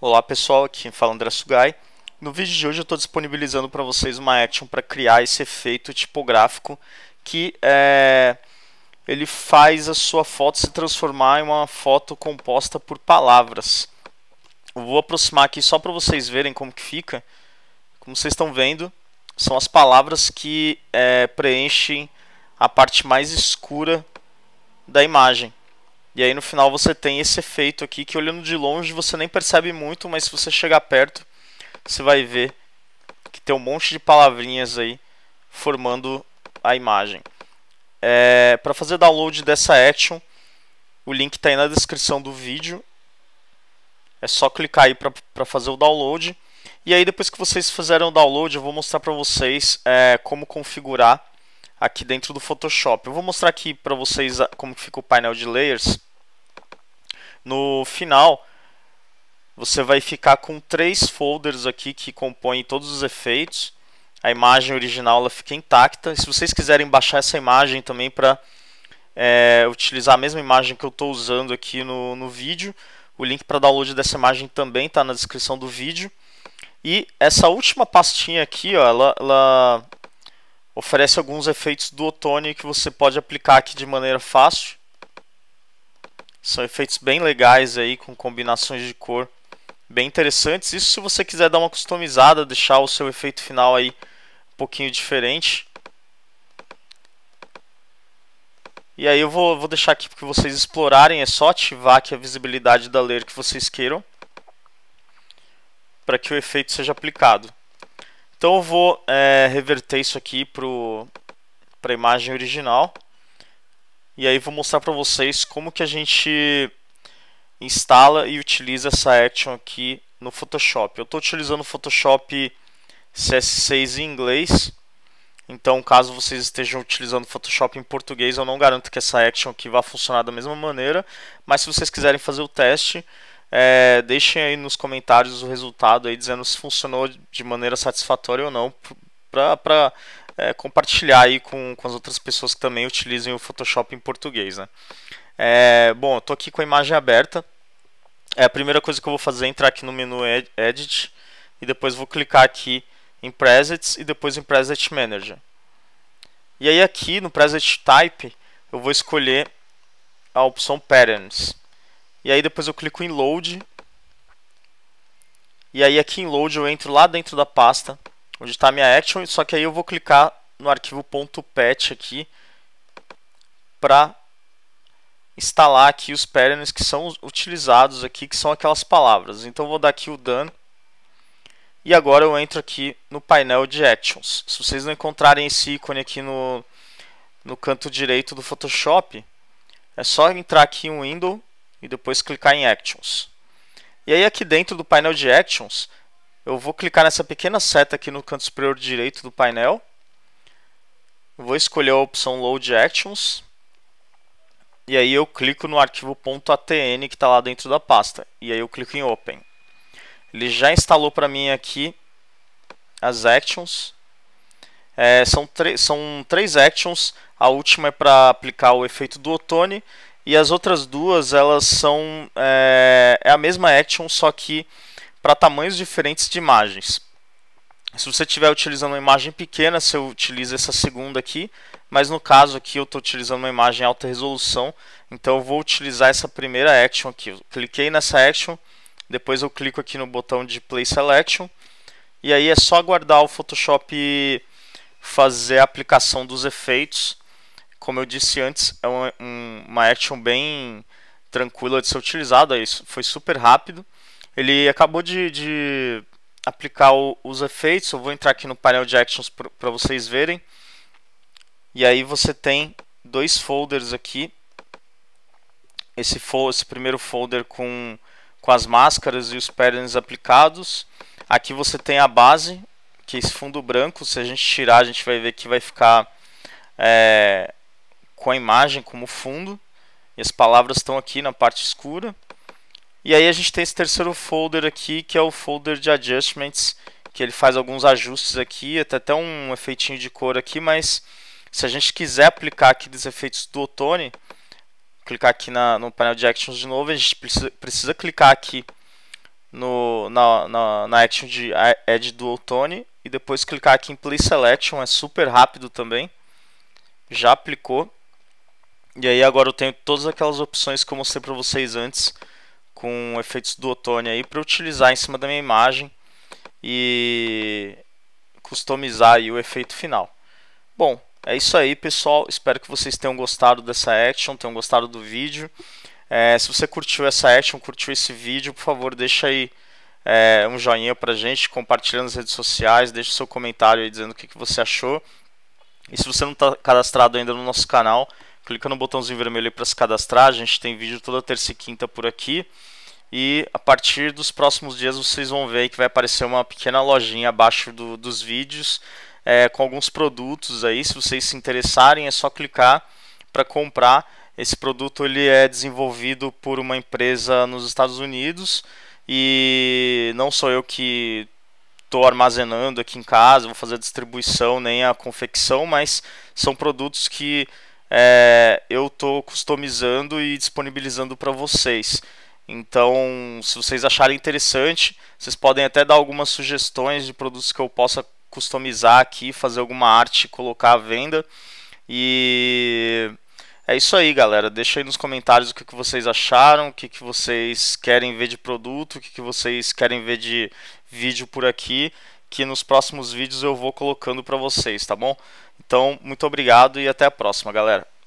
Olá pessoal, aqui fala é André Sugai. No vídeo de hoje eu estou disponibilizando para vocês uma action para criar esse efeito tipográfico que é, ele faz a sua foto se transformar em uma foto composta por palavras. Eu vou aproximar aqui só para vocês verem como que fica. Como vocês estão vendo, são as palavras que é, preenchem a parte mais escura da imagem. E aí no final você tem esse efeito aqui que olhando de longe você nem percebe muito, mas se você chegar perto, você vai ver que tem um monte de palavrinhas aí formando a imagem. É, para fazer download dessa action, o link está aí na descrição do vídeo. É só clicar aí para fazer o download. E aí depois que vocês fizeram o download, eu vou mostrar para vocês é, como configurar aqui dentro do Photoshop. Eu vou mostrar aqui para vocês como fica o painel de layers. No final, você vai ficar com três folders aqui que compõem todos os efeitos. A imagem original ela fica intacta. Se vocês quiserem baixar essa imagem também para é, utilizar a mesma imagem que eu estou usando aqui no, no vídeo, o link para download dessa imagem também está na descrição do vídeo. E essa última pastinha aqui, ó, ela, ela oferece alguns efeitos do outono que você pode aplicar aqui de maneira fácil. São efeitos bem legais aí, com combinações de cor bem interessantes. Isso se você quiser dar uma customizada, deixar o seu efeito final aí um pouquinho diferente. E aí eu vou, vou deixar aqui para vocês explorarem, é só ativar aqui a visibilidade da layer que vocês queiram para que o efeito seja aplicado. Então eu vou é, reverter isso aqui para a imagem original. E aí vou mostrar para vocês como que a gente instala e utiliza essa action aqui no Photoshop. Eu estou utilizando o Photoshop CS6 em inglês. Então, caso vocês estejam utilizando Photoshop em português, eu não garanto que essa action aqui vá funcionar da mesma maneira. Mas se vocês quiserem fazer o teste, é, deixem aí nos comentários o resultado aí, dizendo se funcionou de maneira satisfatória ou não, para é, compartilhar aí com, com as outras pessoas que também utilizem o Photoshop em português, né? É, bom, estou aqui com a imagem aberta. É, a primeira coisa que eu vou fazer é entrar aqui no menu Edit e depois vou clicar aqui em Presets e depois em Preset Manager. E aí aqui no Preset Type eu vou escolher a opção Patterns. E aí depois eu clico em Load. E aí aqui em Load eu entro lá dentro da pasta onde está a minha action, só que aí eu vou clicar no arquivo .pet aqui para instalar aqui os patterns que são utilizados aqui, que são aquelas palavras. Então vou dar aqui o done e agora eu entro aqui no painel de actions. Se vocês não encontrarem esse ícone aqui no, no canto direito do Photoshop, é só entrar aqui em Window e depois clicar em Actions. E aí aqui dentro do painel de Actions, eu vou clicar nessa pequena seta aqui no canto superior direito do painel. vou escolher a opção Load Actions. E aí eu clico no arquivo .atn que está lá dentro da pasta. E aí eu clico em Open. Ele já instalou para mim aqui as actions. É, são, são três actions. A última é para aplicar o efeito do Otone. E as outras duas, elas são... É, é a mesma action, só que para tamanhos diferentes de imagens. Se você estiver utilizando uma imagem pequena, você utiliza essa segunda aqui, mas no caso aqui eu estou utilizando uma imagem alta resolução, então eu vou utilizar essa primeira action aqui. Eu cliquei nessa action, depois eu clico aqui no botão de Play Selection, e aí é só aguardar o Photoshop fazer a aplicação dos efeitos. Como eu disse antes, é uma, uma action bem tranquila de ser utilizada, foi super rápido. Ele acabou de, de aplicar o, os efeitos. Eu vou entrar aqui no painel de actions para vocês verem. E aí você tem dois folders aqui. Esse, esse primeiro folder com, com as máscaras e os patterns aplicados. Aqui você tem a base, que é esse fundo branco. Se a gente tirar, a gente vai ver que vai ficar é, com a imagem como fundo. E as palavras estão aqui na parte escura. E aí a gente tem esse terceiro folder aqui, que é o folder de adjustments, que ele faz alguns ajustes aqui, até até um efeitinho de cor aqui, mas se a gente quiser aplicar aqui dos efeitos do outono, clicar aqui na, no painel de actions de novo, a gente precisa, precisa clicar aqui no, na, na, na action de add do outono e depois clicar aqui em play selection, é super rápido também. Já aplicou. E aí agora eu tenho todas aquelas opções que eu mostrei para vocês antes com efeitos do outono aí para utilizar em cima da minha imagem e customizar aí o efeito final. Bom, é isso aí pessoal, espero que vocês tenham gostado dessa action, tenham gostado do vídeo. É, se você curtiu essa action, curtiu esse vídeo, por favor deixa aí é, um joinha pra gente, compartilha nas redes sociais, deixa seu comentário aí dizendo o que, que você achou. E se você não está cadastrado ainda no nosso canal, clica no botãozinho vermelho para se cadastrar. A gente tem vídeo toda terça e quinta por aqui. E a partir dos próximos dias vocês vão ver que vai aparecer uma pequena lojinha abaixo do, dos vídeos é, com alguns produtos aí. Se vocês se interessarem, é só clicar para comprar. Esse produto ele é desenvolvido por uma empresa nos Estados Unidos e não sou eu que estou armazenando aqui em casa, vou fazer a distribuição nem a confecção, mas são produtos que é, eu estou customizando e disponibilizando para vocês. Então, se vocês acharem interessante, vocês podem até dar algumas sugestões de produtos que eu possa customizar aqui, fazer alguma arte, colocar à venda. E é isso aí, galera. Deixa aí nos comentários o que, que vocês acharam, o que, que vocês querem ver de produto, o que, que vocês querem ver de vídeo por aqui que nos próximos vídeos eu vou colocando para vocês, tá bom? Então, muito obrigado e até a próxima, galera.